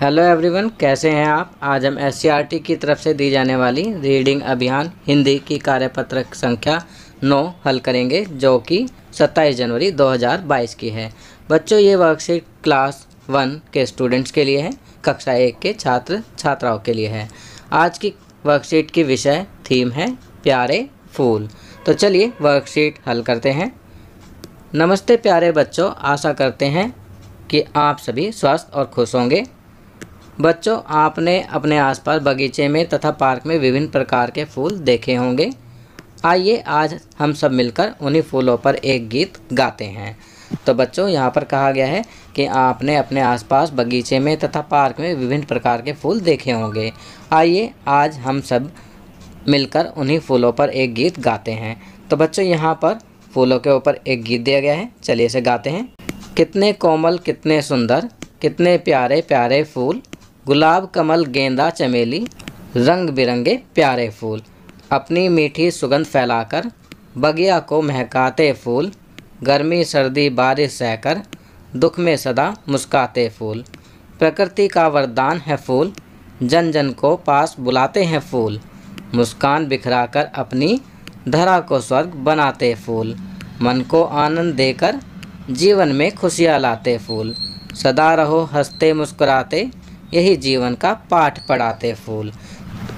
hello everyone कैसे हैं आप आज हम एस की तरफ से दी जाने वाली रीडिंग अभियान हिंदी की कार्यपत्रक संख्या नौ हल करेंगे जो कि 27 जनवरी 2022 की है बच्चों ये वर्कशीट क्लास वन के स्टूडेंट्स के लिए है कक्षा एक के छात्र छात्राओं के लिए है आज की वर्कशीट की विषय थीम है प्यारे फूल तो चलिए वर्कशीट हल करते हैं नमस्ते प्यारे बच्चों आशा करते हैं कि आप सभी स्वस्थ और खुश होंगे बच्चों आपने अपने आसपास बगीचे में तथा पार्क में विभिन्न प्रकार के फूल देखे होंगे आइए आज हम सब मिलकर उन्हीं फूलों पर एक गीत गाते हैं तो बच्चों यहाँ पर कहा गया है कि आपने अपने आसपास बगीचे में तथा पार्क में विभिन्न प्रकार के फूल देखे होंगे आइए आज हम सब मिलकर उन्हीं फूलों पर एक गीत गाते हैं तो बच्चों यहाँ पर फूलों के ऊपर एक गीत दिया गया है चलिए इसे गाते हैं कितने कोमल कितने सुंदर कितने प्यारे प्यारे फूल गुलाब कमल गेंदा चमेली रंग बिरंगे प्यारे फूल अपनी मीठी सुगंध फैलाकर बगिया को महकाते फूल गर्मी सर्दी बारिश सहकर दुख में सदा मुस्काते फूल प्रकृति का वरदान है फूल जन जन को पास बुलाते हैं फूल मुस्कान बिखराकर अपनी धरा को स्वर्ग बनाते फूल मन को आनंद देकर जीवन में खुशियाँ लाते फूल सदा रहो हंसते मुस्कुराते यही जीवन का पाठ पढ़ाते फूल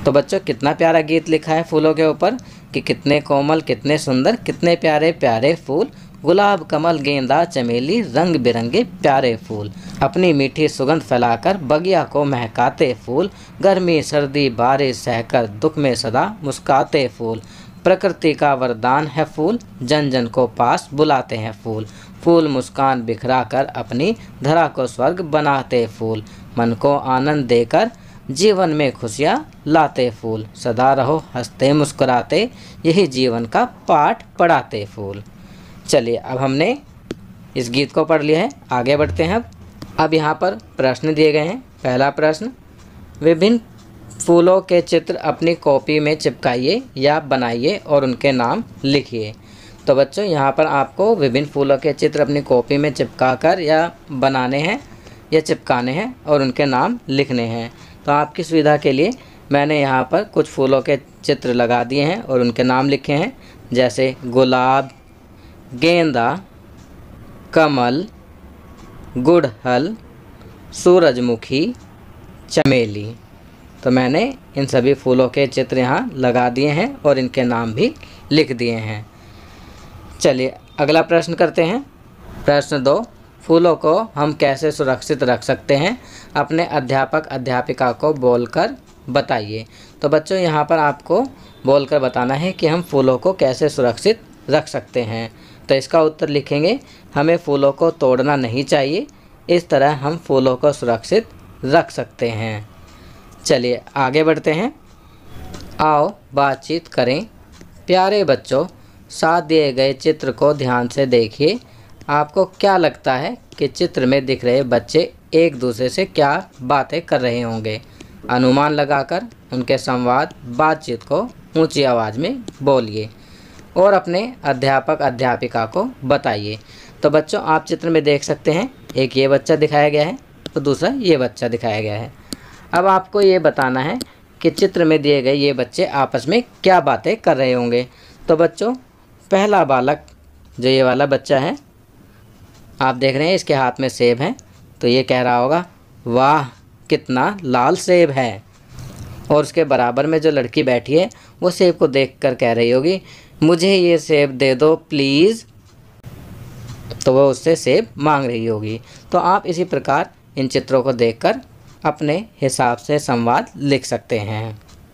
तो बच्चों कितना प्यारा गीत लिखा है फूलों के ऊपर कि कितने कोमल कितने सुंदर कितने प्यारे प्यारे फूल गुलाब कमल गेंदा चमेली रंग बिरंगे प्यारे फूल अपनी मीठी सुगंध फैलाकर बगिया को महकाते फूल गर्मी सर्दी बारिश सहकर दुख में सदा मुस्काते फूल प्रकृति का वरदान है फूल जन जन को पास बुलाते हैं फूल फूल मुस्कान बिखरा कर अपनी धरा को स्वर्ग बनाते फूल मन को आनंद देकर जीवन में खुशियाँ लाते फूल सदा रहो हंसते मुस्कुराते यही जीवन का पाठ पढ़ाते फूल चलिए अब हमने इस गीत को पढ़ लिया है आगे बढ़ते हैं अब अब यहाँ पर प्रश्न दिए गए हैं पहला प्रश्न विभिन्न फूलों के चित्र अपनी कॉपी में चिपकाइए या बनाइए और उनके नाम लिखिए तो बच्चों यहाँ पर आपको विभिन्न फूलों के चित्र अपनी कॉपी में चिपका कर या बनाने हैं ये चिपकाने हैं और उनके नाम लिखने हैं तो आपकी सुविधा के लिए मैंने यहाँ पर कुछ फूलों के चित्र लगा दिए हैं और उनके नाम लिखे हैं जैसे गुलाब गेंदा कमल गुड़हल सूरजमुखी चमेली तो मैंने इन सभी फूलों के चित्र यहाँ लगा दिए हैं और इनके नाम भी लिख दिए हैं चलिए अगला प्रश्न करते हैं प्रश्न दो फूलों को हम कैसे सुरक्षित रख सकते हैं अपने अध्यापक अध्यापिका को बोलकर बताइए तो बच्चों यहाँ पर आपको बोलकर बताना है कि हम फूलों को कैसे सुरक्षित रख सकते हैं तो इसका उत्तर लिखेंगे हमें फूलों को तोड़ना नहीं चाहिए इस तरह हम फूलों को सुरक्षित रख सकते हैं चलिए आगे बढ़ते हैं आओ बातचीत करें प्यारे बच्चों साथ दिए गए चित्र को ध्यान से देखिए आपको क्या लगता है कि चित्र में दिख रहे बच्चे एक दूसरे से क्या बातें कर रहे होंगे अनुमान लगाकर उनके संवाद बातचीत को ऊंची आवाज़ में बोलिए और अपने अध्यापक अध्यापिका को बताइए तो बच्चों आप चित्र में देख सकते हैं एक ये बच्चा दिखाया गया है तो दूसरा ये बच्चा दिखाया गया है अब आपको ये बताना है कि चित्र में दिए गए ये बच्चे आपस में क्या बातें कर रहे होंगे तो बच्चों पहला बालक जो ये वाला बच्चा है आप देख रहे हैं इसके हाथ में सेब हैं तो ये कह रहा होगा वाह कितना लाल सेब है और उसके बराबर में जो लड़की बैठी है वो सेब को देख कर कह रही होगी मुझे ये सेब दे दो प्लीज़ तो वह उससे सेब मांग रही होगी तो आप इसी प्रकार इन चित्रों को देखकर अपने हिसाब से संवाद लिख सकते हैं